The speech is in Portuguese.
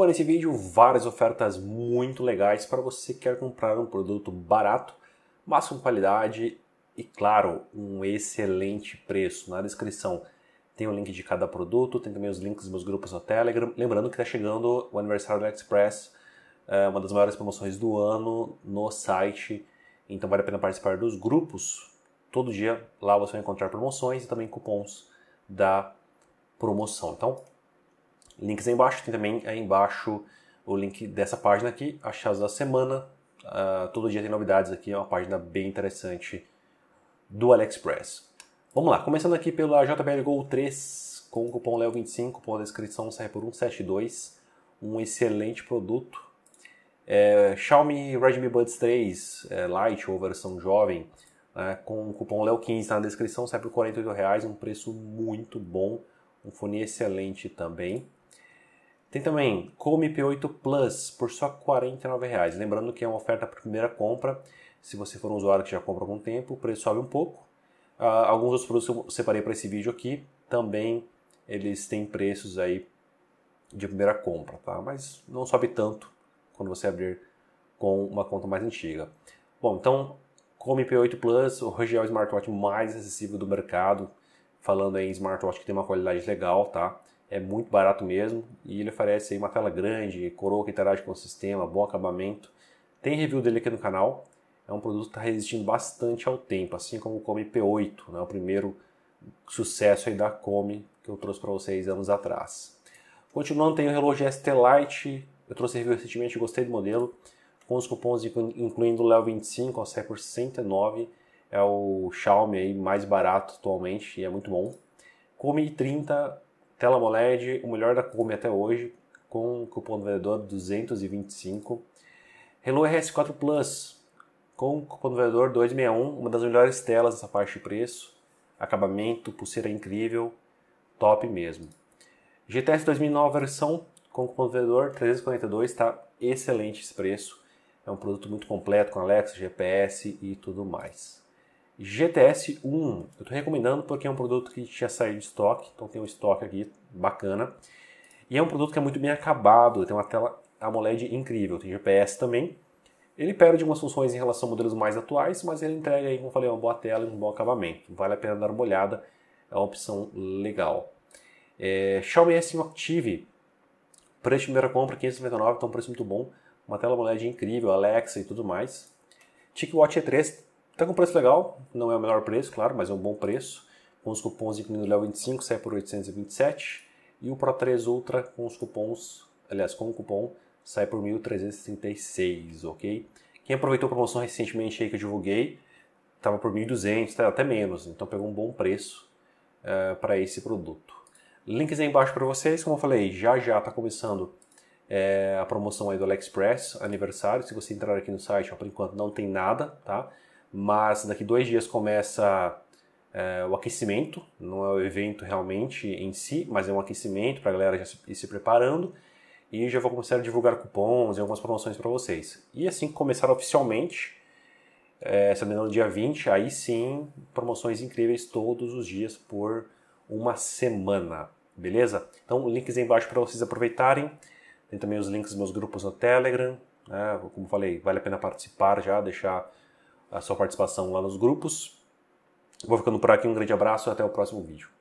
Bom, nesse vídeo várias ofertas muito legais para você que quer comprar um produto barato, mas com qualidade e claro, um excelente preço. Na descrição tem o link de cada produto, tem também os links dos meus grupos no Telegram. Lembrando que está chegando o aniversário do Express, eh, uma das maiores promoções do ano no site, então vale a pena participar dos grupos. Todo dia lá você vai encontrar promoções e também cupons da promoção. Então, links aí embaixo. Tem também aí embaixo o link dessa página aqui, achados da semana. Uh, todo dia tem novidades aqui, é uma página bem interessante do AliExpress. Vamos lá, começando aqui pela JBL Go 3 com o cupom Leo25, cupom da descrição sai por 172, um excelente produto. É, Xiaomi Redmi Buds 3 é, Lite ou versão jovem né, com o cupom Leo15 tá na descrição sai por R$ reais, um preço muito bom, um fone excelente também. Tem também Come P8 Plus por só R$ 49,00. Lembrando que é uma oferta para primeira compra. Se você for um usuário que já compra há algum tempo, o preço sobe um pouco. Uh, alguns dos produtos que eu separei para esse vídeo aqui também eles têm preços aí de primeira compra, tá? Mas não sobe tanto quando você abrir com uma conta mais antiga. Bom, então Come P8 Plus hoje é o smartwatch mais acessível do mercado. Falando em smartwatch que tem uma qualidade legal, tá? é muito barato mesmo e ele oferece aí uma tela grande, coroa que interage com o sistema, bom acabamento. Tem review dele aqui no canal. É um produto que está resistindo bastante ao tempo, assim como o Come P8, né, o primeiro sucesso aí da Come que eu trouxe para vocês anos atrás. Continuando, tem o relógio ST Lite, eu trouxe review recentemente, gostei do modelo. Com os cupons incluindo o Leo 25 ó, sai por 69, é o Xiaomi aí mais barato atualmente e é muito bom. Come 30 Tela AMOLED, o melhor da Combi até hoje, com cupom do vendedor 225. Renault RS4 Plus, com cupom do vendedor 261, uma das melhores telas nessa parte de preço. Acabamento, pulseira incrível, top mesmo. GTS 2009 versão com cupom do vendedor 342, está excelente esse preço. É um produto muito completo com Alexa, GPS e tudo mais. GTS 1, eu estou recomendando porque é um produto que tinha saído de estoque, então tem um estoque aqui bacana. E é um produto que é muito bem acabado, tem uma tela AMOLED incrível, tem GPS também. Ele perde algumas funções em relação a modelos mais atuais, mas ele entrega aí, como eu falei, uma boa tela e um bom acabamento. Vale a pena dar uma olhada, é uma opção legal. É, Xiaomi S1 Active, preço de primeira compra 599, então um preço muito bom. Uma tela AMOLED incrível, Alexa e tudo mais. TicWatch E3 Pega tá um preço legal, não é o melhor preço, claro, mas é um bom preço. Com os cupons incluindo o Léo 25, sai por 827. E o Pro 3 Ultra com os cupons, aliás, com o cupom, sai por 1336, ok? Quem aproveitou a promoção recentemente aí que eu divulguei, estava por 1.200, tá? até menos, então pegou um bom preço uh, eh, para esse produto. Links aí embaixo para vocês, como eu falei, já já está começando é, a promoção aí do AliExpress, aniversário, se você entrar aqui no site, ó, por enquanto não tem nada, tá? mas daqui dois dias começa é, o aquecimento, não é o evento realmente em si, mas é um aquecimento para a galera já ir se preparando e já vou começar a divulgar cupons e algumas promoções para vocês. E assim que começar oficialmente, é, se não dia 20, aí sim, promoções incríveis todos os dias por uma semana, beleza? Então, links aí embaixo para vocês aproveitarem. Tem também os links dos meus grupos no Telegram, né? como falei, vale a pena participar já, deixar a sua participação lá nos grupos. Vou ficando por aqui, um grande abraço e até o próximo vídeo.